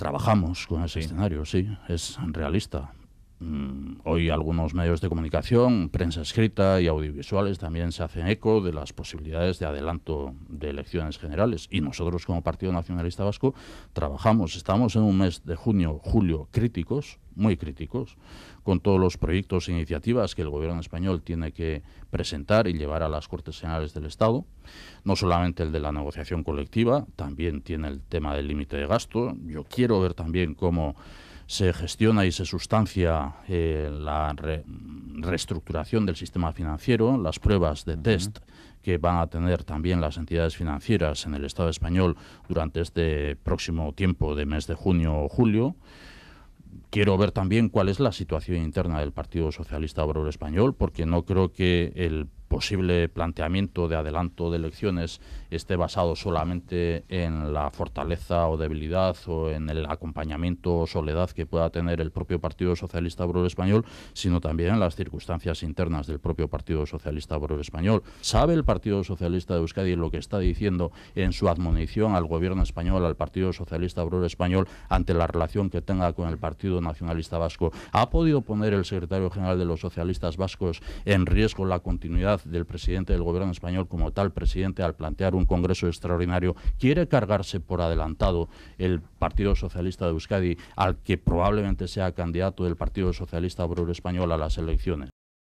trabajamos con ese escenario, sí, es realista. Mm, hoy algunos medios de comunicación, prensa escrita y audiovisuales también se hacen eco de las posibilidades de adelanto de elecciones generales y nosotros como Partido Nacionalista Vasco trabajamos, estamos en un mes de junio, julio críticos, muy críticos, con todos los proyectos e iniciativas que el gobierno español tiene que presentar y llevar a las Cortes Generales del Estado, no solamente el de la negociación colectiva, también tiene el tema del límite de gasto, yo quiero ver también cómo se gestiona y se sustancia eh, la reestructuración del sistema financiero, las pruebas de test que van a tener también las entidades financieras en el Estado español durante este próximo tiempo de mes de junio o julio. Quiero ver también cuál es la situación interna del Partido Socialista Obrero Español, porque no creo que el posible planteamiento de adelanto de elecciones esté basado solamente en la fortaleza o debilidad o en el acompañamiento o soledad que pueda tener el propio Partido Socialista Obrero Español, sino también en las circunstancias internas del propio Partido Socialista Obrero Español. ¿Sabe el Partido Socialista de Euskadi lo que está diciendo en su admonición al Gobierno español, al Partido Socialista Obrero Español, ante la relación que tenga con el Partido Nacionalista Vasco? ¿Ha podido poner el secretario general de los socialistas vascos en riesgo la continuidad del presidente del gobierno español como tal presidente al plantear un congreso extraordinario, quiere cargarse por adelantado el Partido Socialista de Euskadi, al que probablemente sea candidato del Partido Socialista Obrero Español a las elecciones.